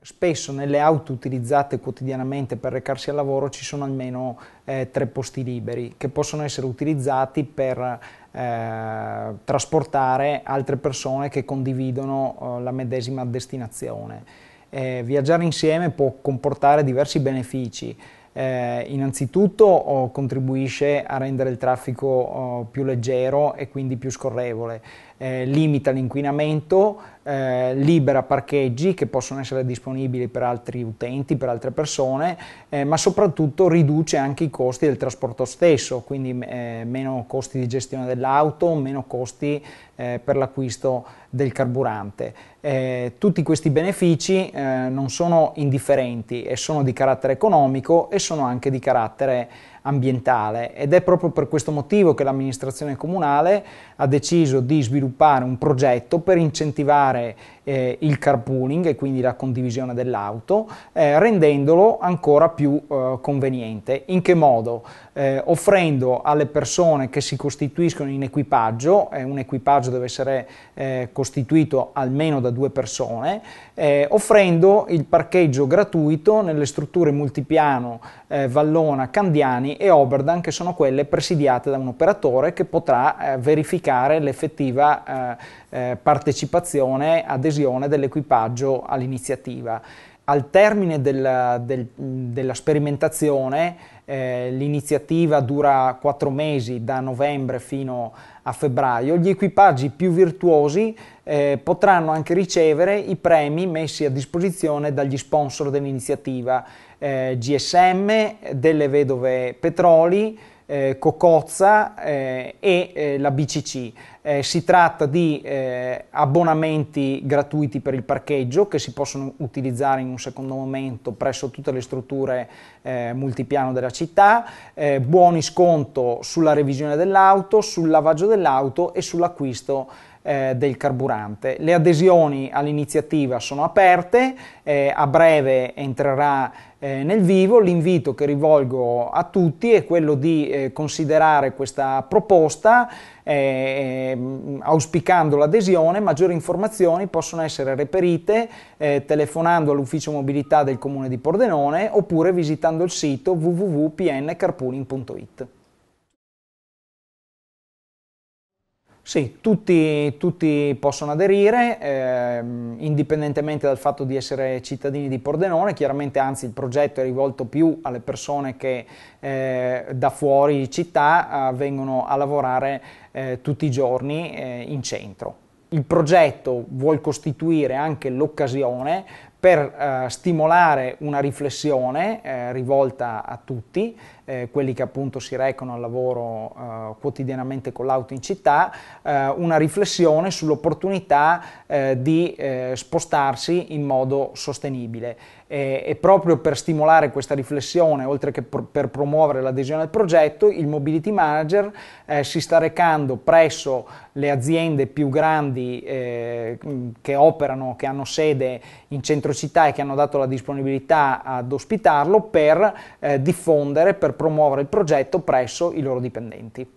Spesso nelle auto utilizzate quotidianamente per recarsi al lavoro ci sono almeno eh, tre posti liberi che possono essere utilizzati per eh, trasportare altre persone che condividono eh, la medesima destinazione. Eh, viaggiare insieme può comportare diversi benefici. Eh, innanzitutto oh, contribuisce a rendere il traffico oh, più leggero e quindi più scorrevole eh, limita l'inquinamento, eh, libera parcheggi che possono essere disponibili per altri utenti, per altre persone, eh, ma soprattutto riduce anche i costi del trasporto stesso, quindi eh, meno costi di gestione dell'auto, meno costi eh, per l'acquisto del carburante. Eh, tutti questi benefici non sono indifferenti e sono di carattere economico e sono anche di carattere ambientale ed è proprio per questo motivo che l'amministrazione comunale ha deciso di sviluppare sviluppare un progetto per incentivare eh, il carpooling e quindi la condivisione dell'auto, eh, rendendolo ancora più eh, conveniente. In che modo? Eh, offrendo alle persone che si costituiscono in equipaggio, eh, un equipaggio deve essere eh, costituito almeno da due persone, offrendo il parcheggio gratuito nelle strutture multipiano Vallona, Candiani e Oberdan, che sono quelle presidiate da un operatore che potrà verificare l'effettiva eh, eh, partecipazione, adesione dell'equipaggio all'iniziativa. Al termine del, del, della sperimentazione, eh, l'iniziativa dura quattro mesi, da novembre fino a febbraio, gli equipaggi più virtuosi eh, potranno anche ricevere i premi messi a disposizione dagli sponsor dell'iniziativa, eh, GSM, delle vedove Petroli, eh, Cocozza eh, e eh, la BCC. Eh, si tratta di eh, abbonamenti gratuiti per il parcheggio che si possono utilizzare in un secondo momento presso tutte le strutture eh, multipiano della città, buoni sconto sulla revisione dell'auto, sul lavaggio dell'auto e sull'acquisto eh, del carburante. Le adesioni all'iniziativa sono aperte, eh, a breve entrerà eh, nel vivo. L'invito che rivolgo a tutti è quello di eh, considerare questa proposta eh, ehm, auspicando l'adesione. Maggiori informazioni possono essere reperite eh, telefonando all'ufficio mobilità del comune di Pordenone oppure visitando il sito www.pncarpooling.it. Sì, tutti, tutti possono aderire, ehm, indipendentemente dal fatto di essere cittadini di Pordenone, chiaramente anzi il progetto è rivolto più alle persone che eh, da fuori città eh, vengono a lavorare eh, tutti i giorni eh, in centro. Il progetto vuol costituire anche l'occasione per eh, stimolare una riflessione eh, rivolta a tutti, eh, quelli che appunto si recano al lavoro eh, quotidianamente con l'auto in città, eh, una riflessione sull'opportunità eh, di spostarsi in modo sostenibile e proprio per stimolare questa riflessione, oltre che pr- per promuovere l'adesione al progetto, il Mobility Manager eh, si sta recando presso le aziende più grandi eh, che operano, che hanno sede in centro città e che hanno dato la disponibilità ad ospitarlo per eh, diffondere, per promuovere il progetto presso i loro dipendenti.